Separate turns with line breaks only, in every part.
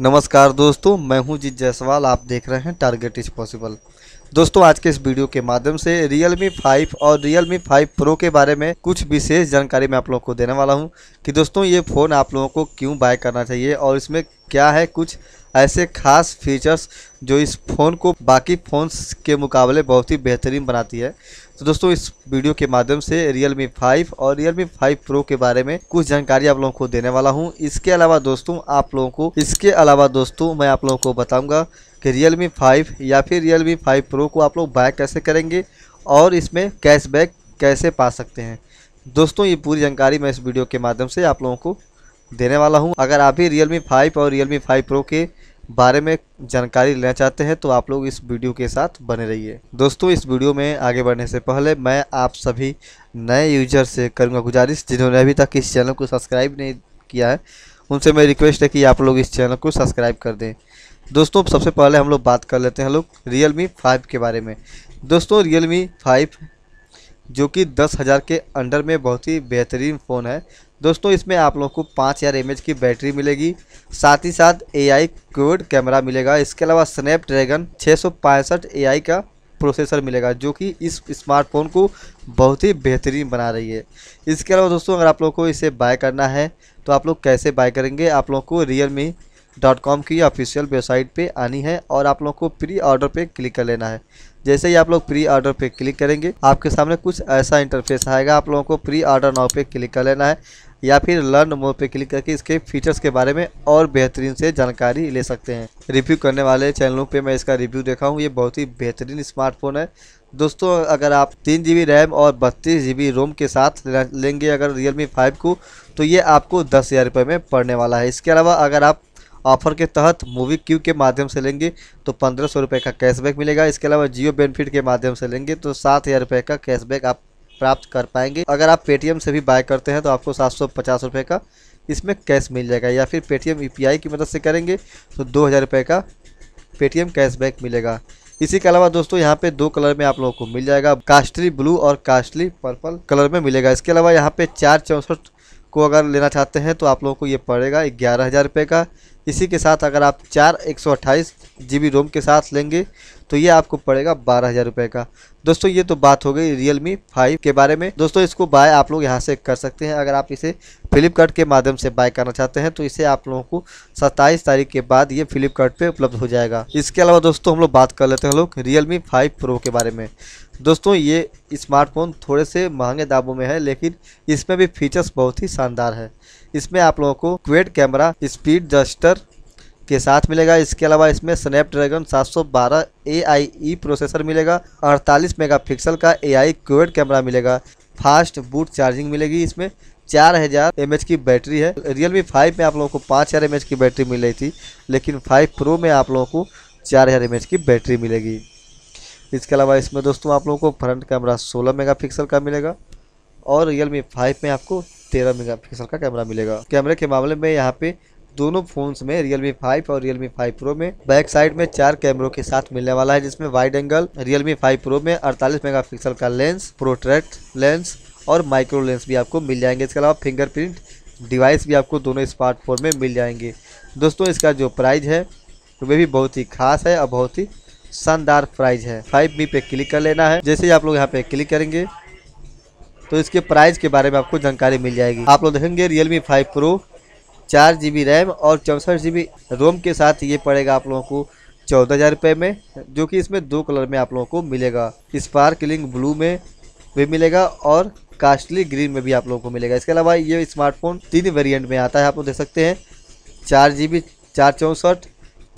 नमस्कार दोस्तों मैं हूं जीत जायसवाल आप देख रहे हैं टारगेट इज पॉसिबल दोस्तों आज के इस वीडियो के माध्यम से रियल मी फाइव और रियल मी फाइव प्रो के बारे में कुछ विशेष जानकारी मैं आप लोगों को देने वाला हूं कि दोस्तों ये फ़ोन आप लोगों को क्यों बाय करना चाहिए और इसमें क्या है कुछ ऐसे खास फीचर्स जो इस फ़ोन को बाकी फ़ोन्स के मुकाबले बहुत ही बेहतरीन बनाती है तो दोस्तों इस वीडियो के माध्यम से रियल मी फाइव और रियल मी फाइव प्रो के बारे में कुछ जानकारी आप लोगों को देने वाला हूँ इसके अलावा दोस्तों आप लोगों को इसके अलावा दोस्तों मैं आप लोगों को बताऊँगा कि रियल मी फाइव या फिर रियल मी फाइव प्रो को आप लोग बाय कैसे करेंगे और इसमें कैशबैक कैसे पा सकते हैं दोस्तों ये पूरी जानकारी मैं इस वीडियो के माध्यम से आप लोगों को देने वाला हूँ अगर आप भी रियल मी फाइव और रियल मी फाइव प्रो के बारे में जानकारी लेना चाहते हैं तो आप लोग इस वीडियो के साथ बने रहिए दोस्तों इस वीडियो में आगे बढ़ने से पहले मैं आप सभी नए यूजर से करूँगा गुजारिश जिन्होंने अभी तक इस चैनल को सब्सक्राइब नहीं किया है उनसे मेरी रिक्वेस्ट है कि आप लोग इस चैनल को सब्सक्राइब कर दें दोस्तों सबसे पहले हम लोग बात कर लेते हैं लोग रियल मी फाइव के बारे में दोस्तों रियल मी फाइव जो कि दस हज़ार के अंडर में बहुत ही बेहतरीन फ़ोन है दोस्तों इसमें आप लोगों को पाँच हज़ार एम की बैटरी मिलेगी साथ ही साथ ए आई क्यूड कैमरा मिलेगा इसके अलावा स्नैपड्रैगन छः सौ पैंसठ ए आई का प्रोसेसर मिलेगा जो कि इस स्मार्टफोन को बहुत ही बेहतरीन बना रही है इसके अलावा दोस्तों अगर आप लोग को इसे बाय करना है तो आप लोग कैसे बाय करेंगे आप लोग को रियल मी डॉट कॉम की ऑफिशियल वेबसाइट पे आनी है और आप लोग को प्री ऑर्डर पे क्लिक कर लेना है जैसे ही आप लोग प्री ऑर्डर पे क्लिक करेंगे आपके सामने कुछ ऐसा इंटरफेस आएगा आप लोगों को प्री ऑर्डर नाव पे क्लिक कर लेना है या फिर लर्न मोड पे क्लिक करके इसके फीचर्स के बारे में और बेहतरीन से जानकारी ले सकते हैं रिव्यू करने वाले चैनलों पर मैं इसका रिव्यू देखा हूँ ये बहुत ही बेहतरीन स्मार्टफोन है दोस्तों अगर आप तीन जी रैम और बत्तीस जी रोम के साथ लेंगे अगर रियल मी फाइव को तो ये आपको दस हज़ार रुपये में पड़ने वाला है इसके अलावा अगर आप ऑफर के तहत मूवी क्यू के माध्यम से लेंगे तो पंद्रह सौ रुपये का कैशबैक मिलेगा इसके अलावा जियो बेनिफिट के माध्यम से लेंगे तो सात हज़ार रुपये का कैशबैक आप प्राप्त कर पाएंगे अगर आप पेटीएम से भी बाय करते हैं तो आपको सात सौ पचास रुपये का इसमें कैश मिल जाएगा या फिर पेटीएम यूपीआई e की मदद से करेंगे तो दो हज़ार रुपये का पेटीएम कैशबैक मिलेगा इसी के अलावा दोस्तों यहाँ पे दो कलर में आप लोगों को मिल जाएगा कास्टली ब्लू और कास्टली पर्पल कलर में मिलेगा इसके अलावा यहाँ पे चार चौंसठ को अगर लेना चाहते हैं तो आप लोगों को ये पड़ेगा ग्यारह हज़ार रुपये का इसी के साथ अगर आप चार एक सौ अट्ठाईस जी बी रोम के साथ लेंगे तो ये आपको पड़ेगा बारह हज़ार रुपये का दोस्तों ये तो बात हो गई रियल मी फाइव के बारे में दोस्तों इसको बाय आप लोग यहाँ से कर सकते हैं अगर आप इसे फ्लिपकार्ट के माध्यम से बाय करना चाहते हैं तो इसे आप लोगों को सत्ताईस तारीख के बाद ये फ्लिपकार्ट उपलब्ध हो जाएगा इसके अलावा दोस्तों हम लोग बात कर लेते हैं लोग रियल मी फाइव प्रो के बारे में दोस्तों ये स्मार्टफोन थोड़े से महंगे दामों में है लेकिन इसमें भी फीचर्स बहुत ही शानदार है इसमें आप लोगों को क्वेड कैमरा स्पीड जस्टर के साथ मिलेगा इसके अलावा इसमें स्नैपड्रैगन 712 सौ e प्रोसेसर मिलेगा 48 मेगापिक्सल का आई क्वेड कैमरा मिलेगा फास्ट बूट चार्जिंग मिलेगी इसमें चार हज़ार एम की बैटरी है रियलमी फाइव में आप लोगों को पाँच हज़ार एम की बैटरी मिल रही थी लेकिन फाइव प्रो में आप लोगों को चार हज़ार एम की बैटरी मिलेगी इसके अलावा इसमें दोस्तों आप लोगों को फ्रंट कैमरा 16 मेगापिक्सल का मिलेगा और रियल मी फाइव में आपको 13 मेगापिक्सल का कैमरा मिलेगा कैमरे के मामले में यहाँ पे दोनों फोन्स में रियल मी फाइव और रियल मी फाइव प्रो में बैक साइड में चार कैमरों के साथ मिलने वाला है जिसमें wide angle Realme five pro में 48 मेगापिक्सल का लेंस प्रोट्रैक्ट लेंस और माइक्रो लेंस भी आपको मिल जाएंगे इसके अलावा फिंगरप्रिंट डिवाइस भी आपको दोनों स्मार्टफोन में मिल जाएंगे दोस्तों इसका जो प्राइस है वे भी बहुत ही खास है और बहुत ही शानदार प्राइज है फाइव बी पे क्लिक कर लेना है जैसे ही आप लोग यहाँ पे क्लिक करेंगे तो इसके प्राइस के बारे में आपको जानकारी मिल जाएगी आप लोग देखेंगे मी फाइव प्रो चार जी बी रैम और चौंसठ जी बी रोम के साथ ये पड़ेगा आप लोगों को चौदह हज़ार रुपये में जो कि इसमें दो कलर में आप लोगों को मिलेगा स्पार्कलिंग ब्लू में भी मिलेगा और कास्टली ग्रीन में भी आप लोगों को मिलेगा इसके अलावा ये स्मार्टफोन तीन वेरियंट में आता है आप लोग देख सकते हैं चार जी बी चार चौंसठ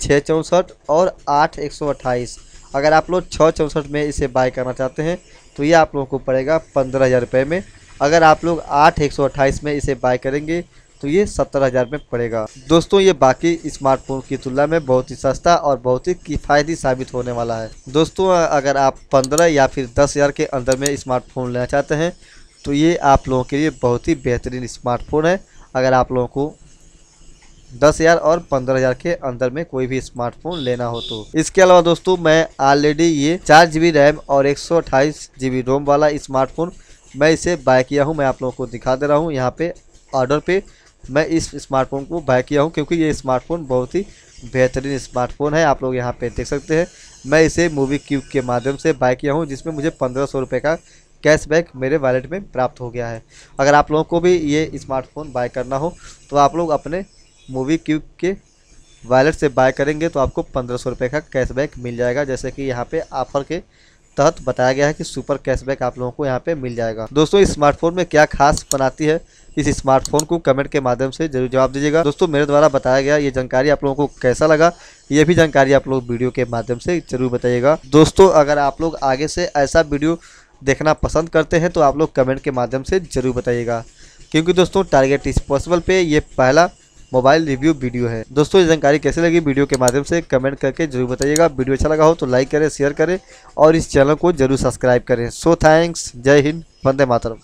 छः चौंसठ और आठ एक सौ अट्ठाईस अगर आप लोग छः चौंसठ में इसे बाय करना चाहते हैं तो ये आप लोगों को पड़ेगा पंद्रह हज़ार रुपये में अगर आप लोग आठ एक सौ अट्ठाईस में इसे बाय करेंगे तो ये सत्तर हज़ार में पड़ेगा दोस्तों ये बाकी स्मार्टफोन की तुलना में बहुत ही सस्ता और बहुत ही किफ़ायती साबित होने वाला है दोस्तों अगर आप पंद्रह या फिर दस हज़ार के अंदर में स्मार्टफोन लेना चाहते हैं तो ये आप लोगों के लिए बहुत ही बेहतरीन स्मार्टफोन है अगर आप लोगों को दस हजार और पंद्रह हजार के अंदर में कोई भी स्मार्टफोन लेना हो तो इसके अलावा दोस्तों मैं ऑलरेडी ये चार जीबी रैम और एक सौ अट्ठाईस जीबी रोम वाला स्मार्टफोन मैं इसे बाय किया हूँ मैं आप लोगों को दिखा दे रहा हूँ यहाँ पे ऑर्डर पे मैं इस स्मार्टफोन को बाय किया हूँ क्योंकि ये स्मार्टफोन बहुत ही बेहतरीन स्मार्टफोन है आप लोग यहाँ पे देख सकते हैं मैं इसे मूवी क्यूब के माध्यम से बाय किया हूँ जिसमें मुझे पंद्रह सौ रुपये का कैशबैक मेरे वैलेट में प्राप्त हो गया है अगर आप लोगों को भी ये स्मार्टफोन बाय करना हो तो आप लोग अपने मूवी क्यूब के वॉलेट से बाय करेंगे तो आपको पंद्रह सौ रुपये का कैशबैक मिल जाएगा जैसे कि यहाँ पे ऑफर के तहत बताया गया है कि सुपर कैशबैक आप लोगों को यहाँ पे मिल जाएगा दोस्तों इस स्मार्टफोन में क्या खास बनाती है इस स्मार्टफोन को कमेंट के माध्यम से जरूर जवाब दीजिएगा दोस्तों मेरे द्वारा बताया गया ये जानकारी आप लोगों को कैसा लगा ये भी जानकारी आप लोग वीडियो के माध्यम से जरूर बताइएगा दोस्तों अगर आप लोग आगे से ऐसा वीडियो देखना पसंद करते हैं तो आप लोग कमेंट के माध्यम से जरूर बताइएगा क्योंकि दोस्तों टारगेट इस पॉसिबल पे ये पहला मोबाइल रिव्यू वीडियो है दोस्तों ये जानकारी कैसे लगी वीडियो के माध्यम से कमेंट करके जरूर बताइएगा वीडियो अच्छा लगा हो तो लाइक करें शेयर करें और इस चैनल को जरूर सब्सक्राइब करें सो थैंक्स जय हिंद वंदे मातरम